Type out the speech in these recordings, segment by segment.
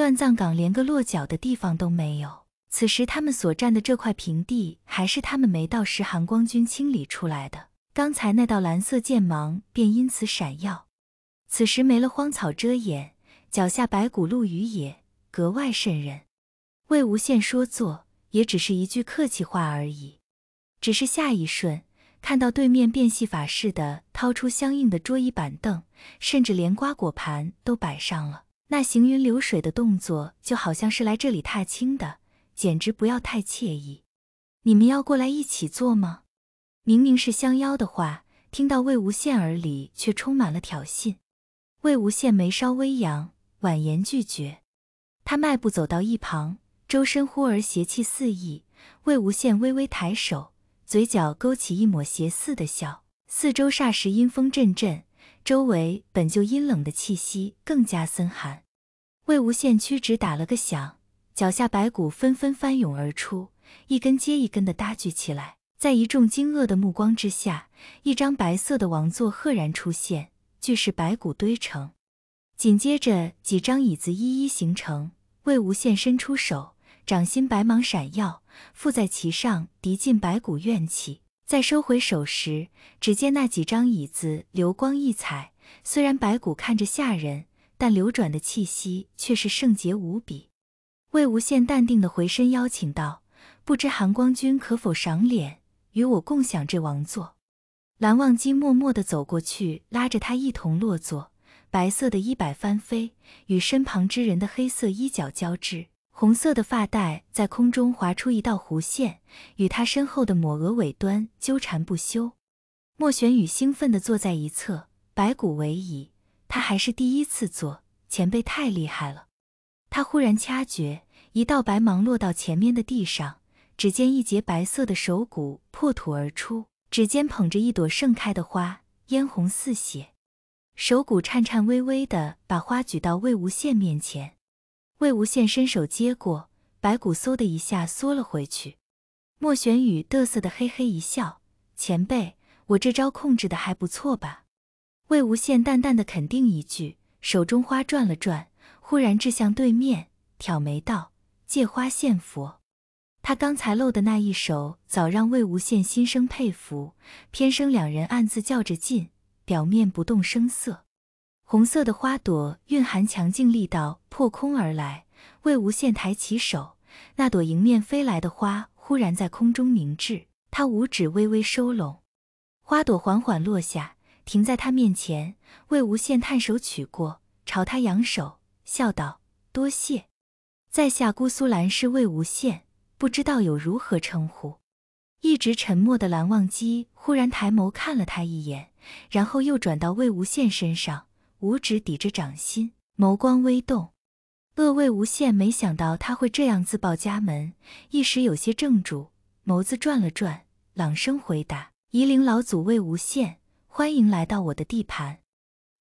乱葬岗连个落脚的地方都没有。此时他们所占的这块平地，还是他们没到时含光军清理出来的。刚才那道蓝色剑芒便因此闪耀。此时没了荒草遮掩，脚下白骨露于野，格外瘆人。魏无羡说“坐”，也只是一句客气话而已。只是下一瞬，看到对面变戏法似的掏出相应的桌椅板凳，甚至连瓜果盘都摆上了。那行云流水的动作就好像是来这里踏青的，简直不要太惬意。你们要过来一起做吗？明明是相邀的话，听到魏无羡耳里却充满了挑衅。魏无羡眉梢微扬，婉言拒绝。他迈步走到一旁，周身忽而邪气四溢。魏无羡微微抬手，嘴角勾起一抹邪肆的笑，四周霎时阴风阵阵。周围本就阴冷的气息更加森寒，魏无羡屈指打了个响，脚下白骨纷纷翻涌而出，一根接一根的搭聚起来，在一众惊愕的目光之下，一张白色的王座赫然出现，俱是白骨堆成。紧接着，几张椅子一一形成。魏无羡伸出手，掌心白芒闪耀，附在其上，涤尽白骨怨气。在收回手时，只见那几张椅子流光溢彩。虽然白骨看着吓人，但流转的气息却是圣洁无比。魏无羡淡定的回身邀请道：“不知寒光君可否赏脸，与我共享这王座？”蓝忘机默默的走过去，拉着他一同落座。白色的衣摆翻飞，与身旁之人的黑色衣角交织。红色的发带在空中划出一道弧线，与他身后的抹额尾端纠缠不休。莫玄宇兴奋地坐在一侧，白骨为椅，他还是第一次坐。前辈太厉害了！他忽然掐诀，一道白芒落到前面的地上，只见一截白色的手骨破土而出，指尖捧着一朵盛开的花，嫣红似血。手骨颤颤巍巍地把花举到魏无羡面前。魏无羡伸手接过，白骨嗖的一下缩了回去。莫玄羽得瑟的嘿嘿一笑：“前辈，我这招控制的还不错吧？”魏无羡淡淡的肯定一句，手中花转了转，忽然掷向对面，挑眉道：“借花献佛。”他刚才露的那一手，早让魏无羡心生佩服，偏生两人暗自较着劲，表面不动声色。红色的花朵蕴含强劲力道，破空而来。魏无羡抬起手，那朵迎面飞来的花忽然在空中凝滞。他五指微微收拢，花朵缓缓落下，停在他面前。魏无羡探手取过，朝他扬手，笑道：“多谢，在下姑苏蓝氏魏无羡，不知道有如何称呼？”一直沉默的蓝忘机忽然抬眸看了他一眼，然后又转到魏无羡身上。五指抵着掌心，眸光微动。恶魏无羡没想到他会这样自报家门，一时有些怔住，眸子转了转，朗声回答：“夷陵老祖魏无羡，欢迎来到我的地盘。”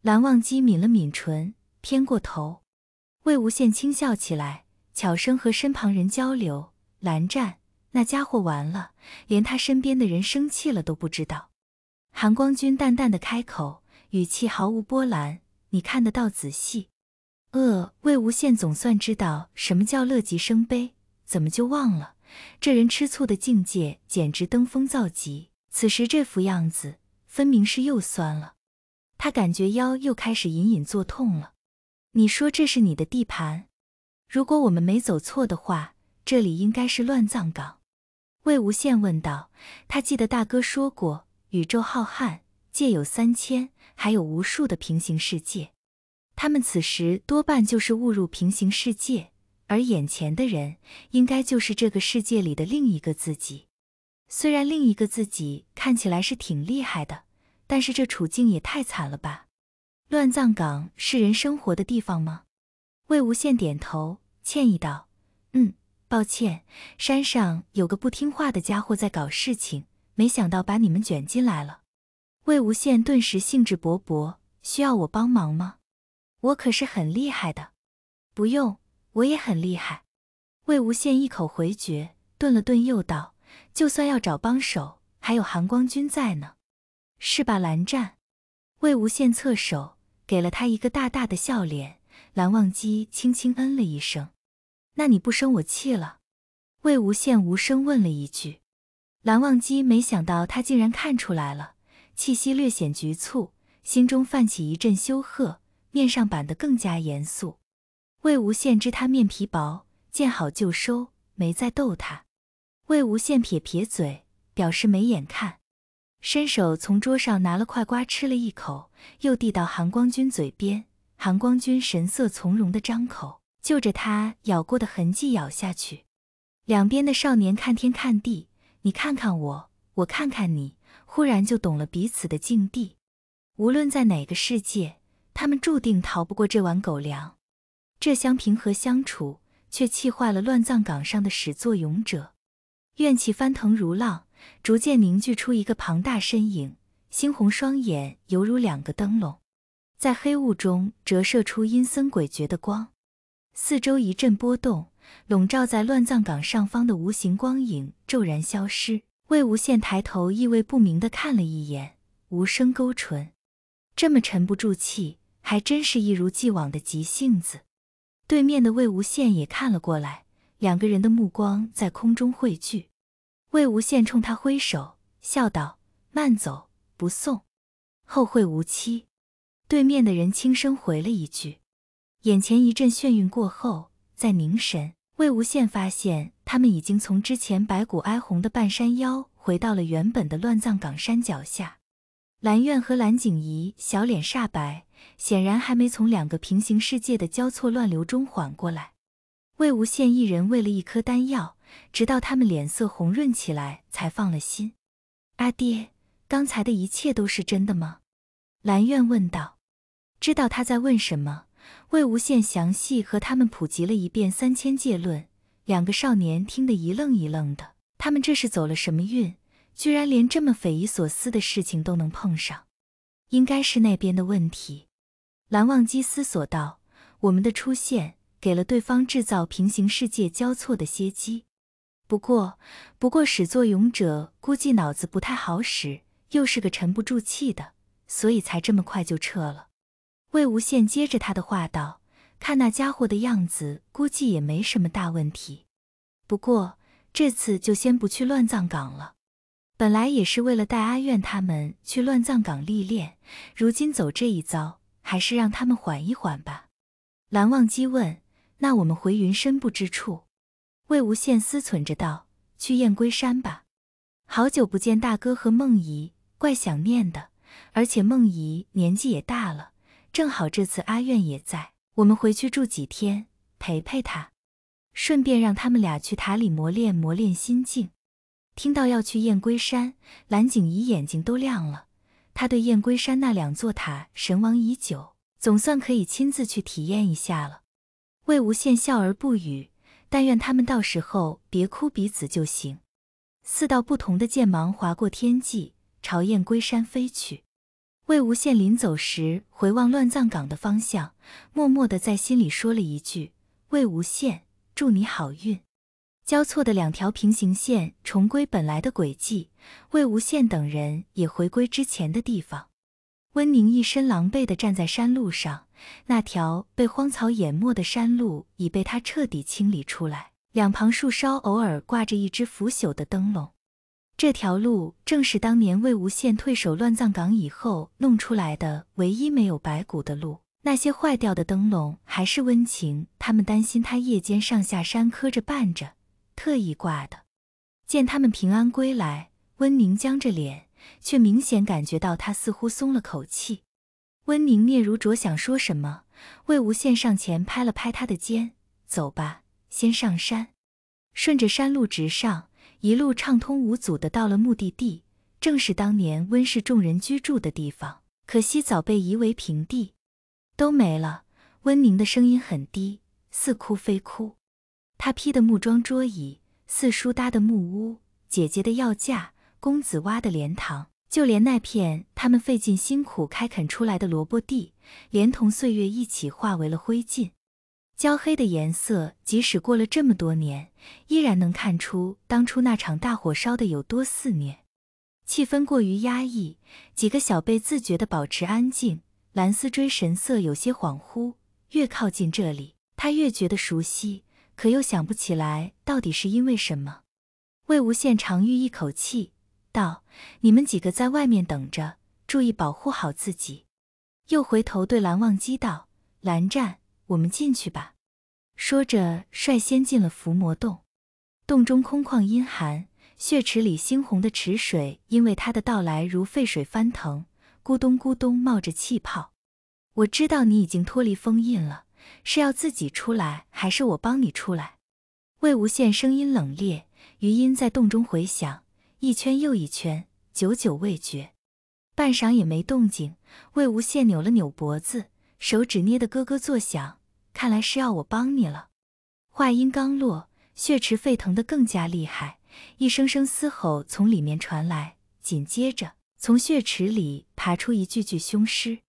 蓝忘机抿了抿唇，偏过头。魏无羡轻笑起来，悄声和身旁人交流：“蓝湛，那家伙完了，连他身边的人生气了都不知道。”韩光君淡淡的开口，语气毫无波澜。你看得到仔细，呃，魏无羡总算知道什么叫乐极生悲，怎么就忘了？这人吃醋的境界简直登峰造极。此时这副样子，分明是又酸了。他感觉腰又开始隐隐作痛了。你说这是你的地盘？如果我们没走错的话，这里应该是乱葬岗。魏无羡问道。他记得大哥说过，宇宙浩瀚。界有三千，还有无数的平行世界。他们此时多半就是误入平行世界，而眼前的人应该就是这个世界里的另一个自己。虽然另一个自己看起来是挺厉害的，但是这处境也太惨了吧！乱葬岗是人生活的地方吗？魏无羡点头，歉意道：“嗯，抱歉。山上有个不听话的家伙在搞事情，没想到把你们卷进来了。”魏无羡顿时兴致勃勃：“需要我帮忙吗？我可是很厉害的。”“不用，我也很厉害。”魏无羡一口回绝，顿了顿又道：“就算要找帮手，还有含光君在呢，是吧？”蓝湛。魏无羡侧手给了他一个大大的笑脸。蓝忘机轻轻嗯了一声。“那你不生我气了？”魏无羡无声问了一句。蓝忘机没想到他竟然看出来了。气息略显局促，心中泛起一阵羞涩，面上板得更加严肃。魏无羡知他面皮薄，见好就收，没再逗他。魏无羡撇撇嘴，表示没眼看，伸手从桌上拿了块瓜吃了一口，又递到韩光君嘴边。韩光君神色从容地张口，就着他咬过的痕迹咬下去。两边的少年看天看地，你看看我，我看看你。忽然就懂了彼此的境地，无论在哪个世界，他们注定逃不过这碗狗粮。这相平和相处，却气坏了乱葬岗上的始作俑者，怨气翻腾如浪，逐渐凝聚出一个庞大身影，猩红双眼犹如两个灯笼，在黑雾中折射出阴森诡谲的光。四周一阵波动，笼罩在乱葬岗上方的无形光影骤然消失。魏无羡抬头，意味不明的看了一眼，无声勾唇。这么沉不住气，还真是一如既往的急性子。对面的魏无羡也看了过来，两个人的目光在空中汇聚。魏无羡冲他挥手，笑道：“慢走，不送，后会无期。”对面的人轻声回了一句。眼前一阵眩晕过后，再凝神，魏无羡发现。他们已经从之前白骨哀鸿的半山腰，回到了原本的乱葬岗山脚下。蓝苑和蓝景怡小脸煞白，显然还没从两个平行世界的交错乱流中缓过来。魏无羡一人喂了一颗丹药，直到他们脸色红润起来，才放了心。阿爹，刚才的一切都是真的吗？蓝苑问道。知道他在问什么，魏无羡详细和他们普及了一遍三千界论。两个少年听得一愣一愣的，他们这是走了什么运，居然连这么匪夷所思的事情都能碰上？应该是那边的问题，蓝忘机思索道：“我们的出现给了对方制造平行世界交错的歇机，不过，不过始作俑者估计脑子不太好使，又是个沉不住气的，所以才这么快就撤了。”魏无羡接着他的话道。看那家伙的样子，估计也没什么大问题。不过这次就先不去乱葬岗了。本来也是为了带阿苑他们去乱葬岗历练，如今走这一遭，还是让他们缓一缓吧。蓝忘机问：“那我们回云深不知处？”魏无羡思忖着道：“去燕归山吧。好久不见大哥和梦姨，怪想念的。而且梦姨年纪也大了，正好这次阿苑也在。”我们回去住几天，陪陪他，顺便让他们俩去塔里磨练磨练心境。听到要去燕归山，蓝景仪眼睛都亮了。他对燕归山那两座塔神往已久，总算可以亲自去体验一下了。魏无羡笑而不语，但愿他们到时候别哭鼻子就行。四道不同的剑芒划过天际，朝燕归山飞去。魏无羡临走时回望乱葬岗的方向，默默地在心里说了一句：“魏无羡，祝你好运。”交错的两条平行线重归本来的轨迹，魏无羡等人也回归之前的地方。温宁一身狼狈地站在山路上，那条被荒草淹没的山路已被他彻底清理出来，两旁树梢偶尔挂着一只腐朽的灯笼。这条路正是当年魏无羡退守乱葬岗以后弄出来的唯一没有白骨的路。那些坏掉的灯笼还是温情，他们担心他夜间上下山磕着绊着，特意挂的。见他们平安归来，温宁僵着脸，却明显感觉到他似乎松了口气。温宁聂如卓想说什么，魏无羡上前拍了拍他的肩：“走吧，先上山。”顺着山路直上。一路畅通无阻的到了目的地，正是当年温氏众人居住的地方。可惜早被夷为平地，都没了。温宁的声音很低，似哭非哭。他披的木桩桌椅，四叔搭的木屋，姐姐的药架，公子挖的莲塘，就连那片他们费尽辛苦开垦出来的萝卜地，连同岁月一起化为了灰烬。焦黑的颜色，即使过了这么多年，依然能看出当初那场大火烧得有多肆虐。气氛过于压抑，几个小辈自觉地保持安静。蓝思追神色有些恍惚，越靠近这里，他越觉得熟悉，可又想不起来到底是因为什么。魏无羡长吁一口气，道：“你们几个在外面等着，注意保护好自己。”又回头对蓝忘机道：“蓝湛。”我们进去吧，说着率先进了伏魔洞。洞中空旷阴寒，血池里猩红的池水因为他的到来如沸水翻腾，咕咚咕咚冒着气泡。我知道你已经脱离封印了，是要自己出来，还是我帮你出来？魏无羡声音冷冽，余音在洞中回响一圈又一圈，久久未绝。半晌也没动静，魏无羡扭了扭脖子，手指捏得咯咯作响。看来是要我帮你了。话音刚落，血池沸腾的更加厉害，一声声嘶吼从里面传来，紧接着从血池里爬出一具具凶尸。